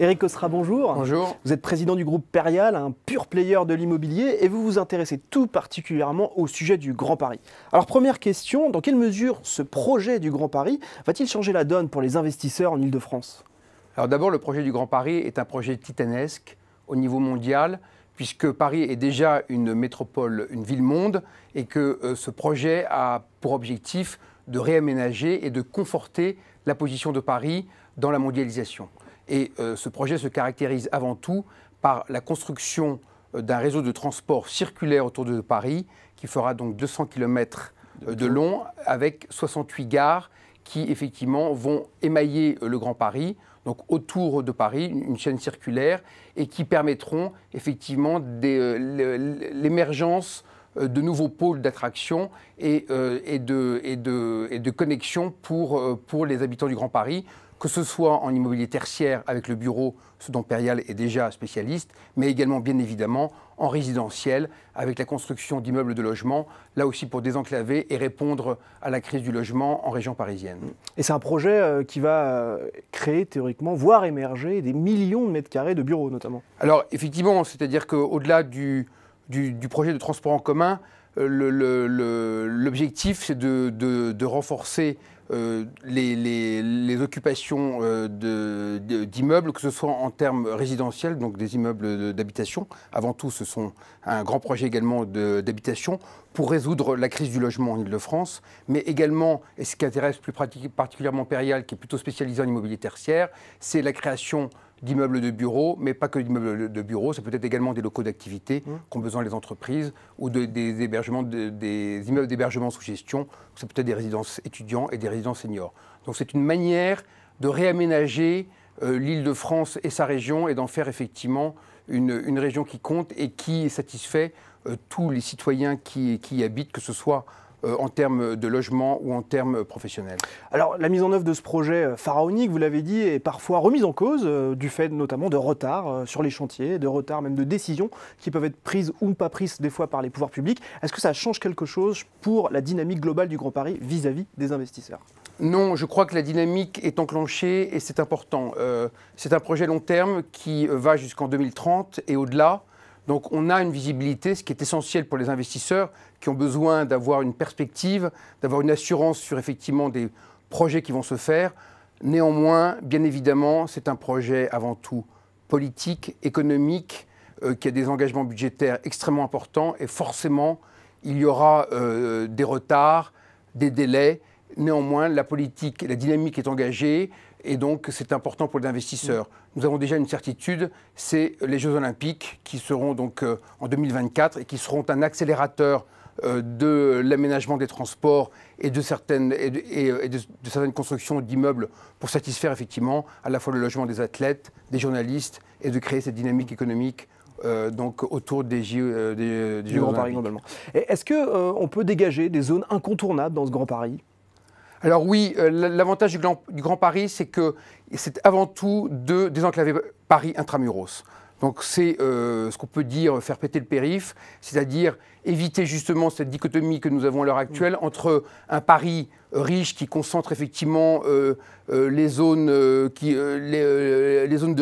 Eric Costra, bonjour. Bonjour. Vous êtes président du groupe Périal, un pur player de l'immobilier, et vous vous intéressez tout particulièrement au sujet du Grand Paris. Alors première question, dans quelle mesure ce projet du Grand Paris va-t-il changer la donne pour les investisseurs en Ile-de-France Alors d'abord, le projet du Grand Paris est un projet titanesque au niveau mondial, puisque Paris est déjà une métropole, une ville-monde, et que euh, ce projet a pour objectif de réaménager et de conforter la position de Paris dans la mondialisation. Et euh, ce projet se caractérise avant tout par la construction euh, d'un réseau de transport circulaire autour de Paris qui fera donc 200 km euh, de long avec 68 gares qui effectivement vont émailler le Grand Paris, donc autour de Paris, une chaîne circulaire, et qui permettront effectivement l'émergence de nouveaux pôles d'attraction et, de, connexion pour les habitants du Grand Paris que ce soit en immobilier tertiaire avec le bureau, ce dont Périal est déjà spécialiste, mais également bien évidemment en résidentiel avec la construction d'immeubles de logement, là aussi pour désenclaver et répondre à la crise du logement en région parisienne. Et c'est un projet euh, qui va euh, créer théoriquement, voire émerger des millions de mètres carrés de bureaux notamment. Alors effectivement, c'est-à-dire qu'au-delà du, du, projet de transport en commun, euh, l'objectif, c'est de, renforcer euh, les, occupations euh, d'immeubles, que ce soit en termes résidentiels, donc des immeubles d'habitation. Avant tout, ce sont un grand projet également d'habitation pour résoudre la crise du logement en Ile-de-France, mais également, et ce qui intéresse plus particulièrement Périal, qui est plutôt spécialisé en immobilier tertiaire, c'est la création d'immeubles de bureaux, mais pas que d'immeubles de bureaux, c'est peut-être également des locaux d'activité mmh. qu'ont besoin les entreprises ou des, hébergements, des immeubles d'hébergement sous gestion, c'est peut-être des résidences étudiants et des résidences seniors. Donc c'est une manière de réaménager euh, l'île de France et sa région et d'en faire effectivement une, région qui compte et qui satisfait euh, tous les citoyens qui, qui y habitent, que ce soit euh, en termes de logement ou en termes professionnels Alors, la mise en œuvre de ce projet euh, pharaonique, vous l'avez dit, est parfois remise en cause euh, du fait notamment de retards sur les chantiers, de retards même de décisions qui peuvent être prises ou pas prises des fois par les pouvoirs publics. Est-ce que ça change quelque chose pour la dynamique globale du Grand Paris vis-à-vis des investisseurs non, je crois que la dynamique est enclenchée et c'est important. c'est un projet long terme qui va jusqu'en 2030 et au-delà. Donc on a une visibilité, ce qui est essentiel pour les investisseurs qui ont besoin d'avoir une perspective, d'avoir une assurance sur effectivement des projets qui vont se faire. Néanmoins, bien évidemment, c'est un projet avant tout politique, économique, euh, qui a des engagements budgétaires extrêmement importants et forcément, il y aura euh, des retards, des délais Néanmoins, la politique, la dynamique est engagée et donc c'est important pour les investisseurs. Mm. Nous avons déjà une certitude, c'est les Jeux Olympiques qui seront donc euh, en 2024 et qui seront un accélérateur euh, de l'aménagement des transports et de certaines, constructions d'immeubles pour satisfaire effectivement à la fois le logement des athlètes, des journalistes et de créer cette dynamique économique euh, donc autour des, e, Jeux Paris globalement. Est-ce qu'on peut dégager des zones incontournables dans ce Grand Paris alors oui, euh, l'avantage du, Grand Paris, c'est que c'est avant tout de désenclaver Paris intramuros. Donc c'est euh, ce qu'on peut dire faire péter le périph, c'est-à-dire éviter justement cette dichotomie que nous avons à l'heure mm. actuelle entre un Paris riche qui concentre effectivement euh, les, zones, de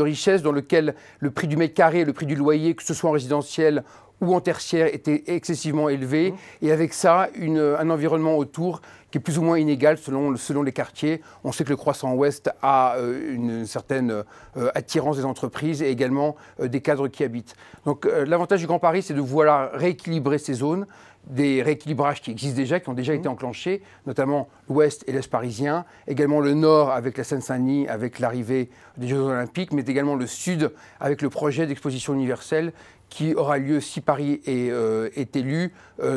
richesse dans lesquelles le prix du mètre carré, le prix du loyer, que ce soit en résidentiel ou en tertiaire, était excessivement élevé, mm. et avec ça un environnement autour qui est plus ou moins inégale selon, selon les quartiers. On sait que le croissant ouest a euh, une, certaine euh, attirance des entreprises et également euh, des cadres qui habitent. Donc l'avantage du Grand Paris, c'est de vouloir rééquilibrer ces zones des rééquilibrages qui existent déjà, qui ont déjà mmh. été enclenchés, notamment l'Ouest et l'Est parisien, également le Nord avec la Seine-Saint-Denis, avec l'arrivée des Jeux Olympiques, mais également le Sud avec le projet d'exposition universelle qui aura lieu si Paris est, est élu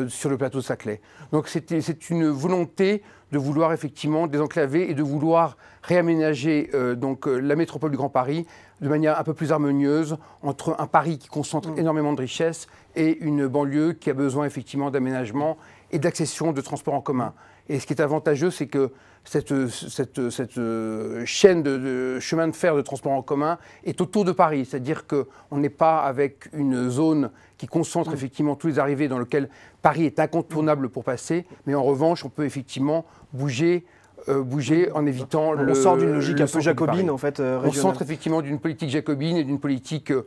sur le plateau de Saclay. Donc c'est une volonté de vouloir effectivement désenclaver et de vouloir réaménager euh, donc euh, la métropole du Grand Paris de manière un peu plus harmonieuse entre un Paris qui concentre mm. énormément de richesses et une banlieue qui a besoin effectivement d'aménagement et d'accession de transports en commun. Et ce qui est avantageux, c'est que cette, euh, chaîne de, chemin de fer de transport en commun est autour de Paris. C'est-à-dire qu'on n'est pas avec une zone qui concentre mm. effectivement tous les arrivées dans lequel Paris est incontournable pour passer, mais en revanche, on peut effectivement bouger euh, bouger en évitant on le. On sort d'une logique un peu jacobine, en fait. Euh, on sort effectivement d'une politique jacobine et d'une politique euh,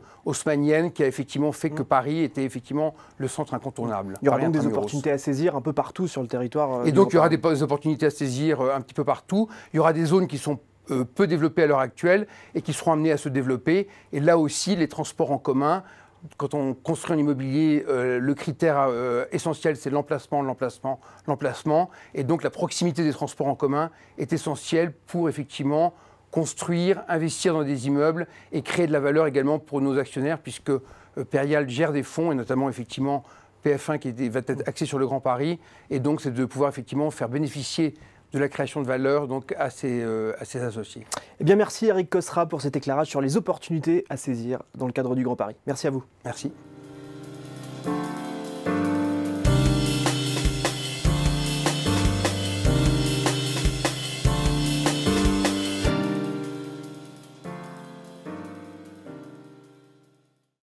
qui a effectivement fait que mm. Paris était effectivement le centre incontournable. Il y aura donc des opportunités à saisir un peu partout sur le territoire. Euh, et donc il y aura des opportunités à saisir un petit peu partout. Il y aura des zones qui sont peu développées à l'heure actuelle et qui seront amenées à se développer. Et là aussi, les transports en commun, quand on construit un immobilier, euh, le critère euh, essentiel, c'est l'emplacement, l'emplacement, l'emplacement. Et donc la proximité des transports en commun est essentielle pour effectivement construire, investir dans des immeubles et créer de la valeur également pour nos actionnaires, puisque périal euh, Perial gère des fonds, et notamment effectivement PF1 qui va être axé sur le Grand Paris. Et donc c'est de pouvoir effectivement faire bénéficier de la création de valeur donc euh, à ses, associés. Eh bien, merci Eric Cosra pour cet éclairage sur les opportunités à saisir dans le cadre du Grand Paris. Merci à vous. Merci.